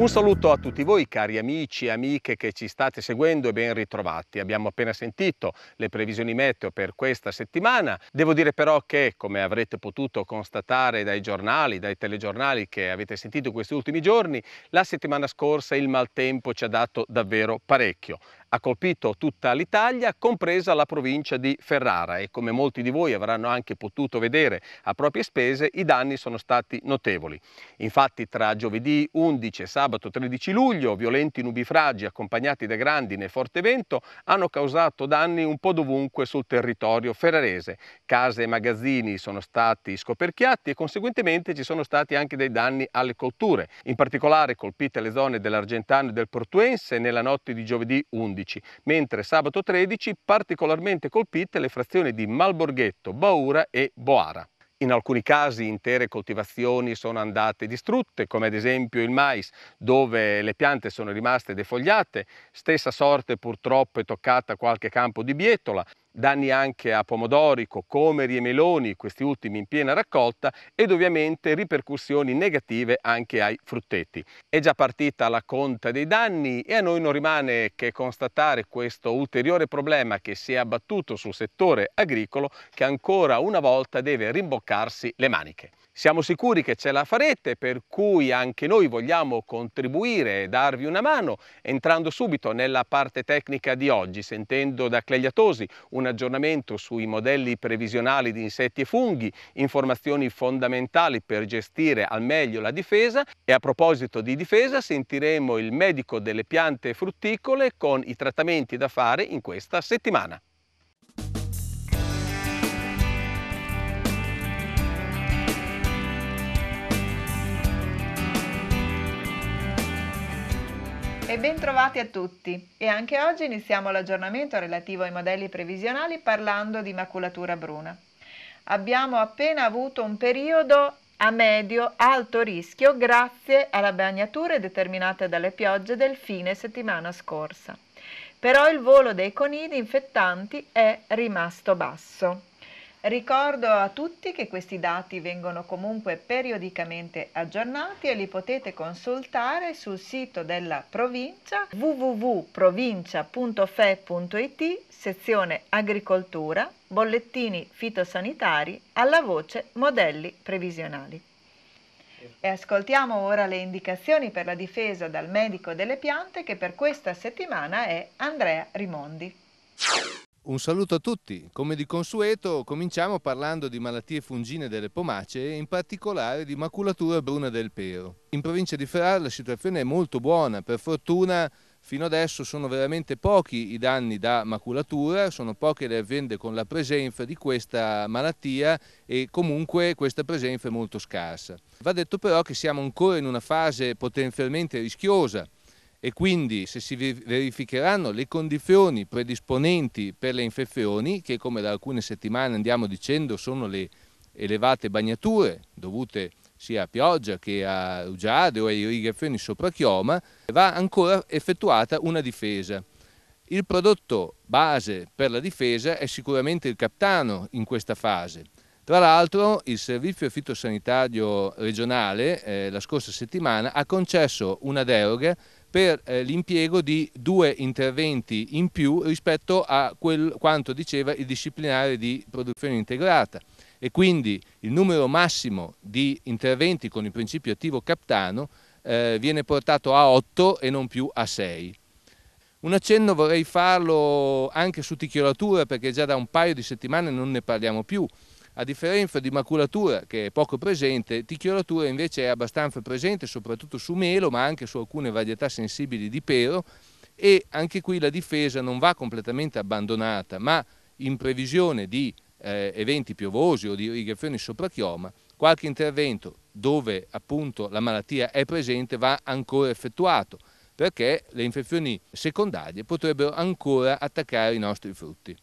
Un saluto a tutti voi cari amici e amiche che ci state seguendo e ben ritrovati. Abbiamo appena sentito le previsioni meteo per questa settimana. Devo dire però che, come avrete potuto constatare dai giornali, dai telegiornali che avete sentito in questi ultimi giorni, la settimana scorsa il maltempo ci ha dato davvero parecchio ha colpito tutta l'Italia, compresa la provincia di Ferrara e come molti di voi avranno anche potuto vedere a proprie spese, i danni sono stati notevoli. Infatti tra giovedì 11 e sabato 13 luglio violenti nubifragi accompagnati da grandine e forte vento hanno causato danni un po' dovunque sul territorio ferrarese. Case e magazzini sono stati scoperchiati e conseguentemente ci sono stati anche dei danni alle colture, in particolare colpite le zone dell'Argentano e del Portuense nella notte di giovedì 11 11, mentre sabato 13 particolarmente colpite le frazioni di Malborghetto, Baura e Boara. In alcuni casi intere coltivazioni sono andate distrutte, come ad esempio il mais, dove le piante sono rimaste defogliate. Stessa sorte purtroppo è toccata qualche campo di bietola danni anche a pomodori, cocomeri e meloni, questi ultimi in piena raccolta, ed ovviamente ripercussioni negative anche ai frutteti. È già partita la conta dei danni e a noi non rimane che constatare questo ulteriore problema che si è abbattuto sul settore agricolo che ancora una volta deve rimboccarsi le maniche. Siamo sicuri che ce la farete, per cui anche noi vogliamo contribuire e darvi una mano entrando subito nella parte tecnica di oggi, sentendo da Clegliatosi una aggiornamento sui modelli previsionali di insetti e funghi, informazioni fondamentali per gestire al meglio la difesa e a proposito di difesa sentiremo il medico delle piante frutticole con i trattamenti da fare in questa settimana. E bentrovati a tutti! E anche oggi iniziamo l'aggiornamento relativo ai modelli previsionali parlando di maculatura bruna. Abbiamo appena avuto un periodo a medio alto rischio grazie alle bagnature determinate dalle piogge del fine settimana scorsa. Però il volo dei conidi infettanti è rimasto basso. Ricordo a tutti che questi dati vengono comunque periodicamente aggiornati e li potete consultare sul sito della provincia www.provincia.fe.it, sezione agricoltura, bollettini fitosanitari, alla voce modelli previsionali. E ascoltiamo ora le indicazioni per la difesa dal medico delle piante che per questa settimana è Andrea Rimondi. Un saluto a tutti. Come di consueto cominciamo parlando di malattie fungine delle pomacee e in particolare di maculatura bruna del pero. In provincia di Ferrara la situazione è molto buona, per fortuna fino adesso sono veramente pochi i danni da maculatura, sono poche le aziende con la presenza di questa malattia e comunque questa presenza è molto scarsa. Va detto però che siamo ancora in una fase potenzialmente rischiosa e quindi se si verificheranno le condizioni predisponenti per le infezioni, che come da alcune settimane andiamo dicendo sono le elevate bagnature dovute sia a pioggia che a rugiade o a irrigazioni sopra chioma, va ancora effettuata una difesa. Il prodotto base per la difesa è sicuramente il captano in questa fase. Tra l'altro il servizio fitosanitario regionale eh, la scorsa settimana ha concesso una deroga per eh, l'impiego di due interventi in più rispetto a quel, quanto diceva il disciplinare di produzione integrata e quindi il numero massimo di interventi con il principio attivo captano eh, viene portato a 8 e non più a 6. Un accenno vorrei farlo anche su ticchiolatura perché già da un paio di settimane non ne parliamo più. A differenza di maculatura che è poco presente, ticchiolatura invece è abbastanza presente soprattutto su melo ma anche su alcune varietà sensibili di pero e anche qui la difesa non va completamente abbandonata ma in previsione di eh, eventi piovosi o di irrigazioni sopra chioma qualche intervento dove appunto la malattia è presente va ancora effettuato perché le infezioni secondarie potrebbero ancora attaccare i nostri frutti.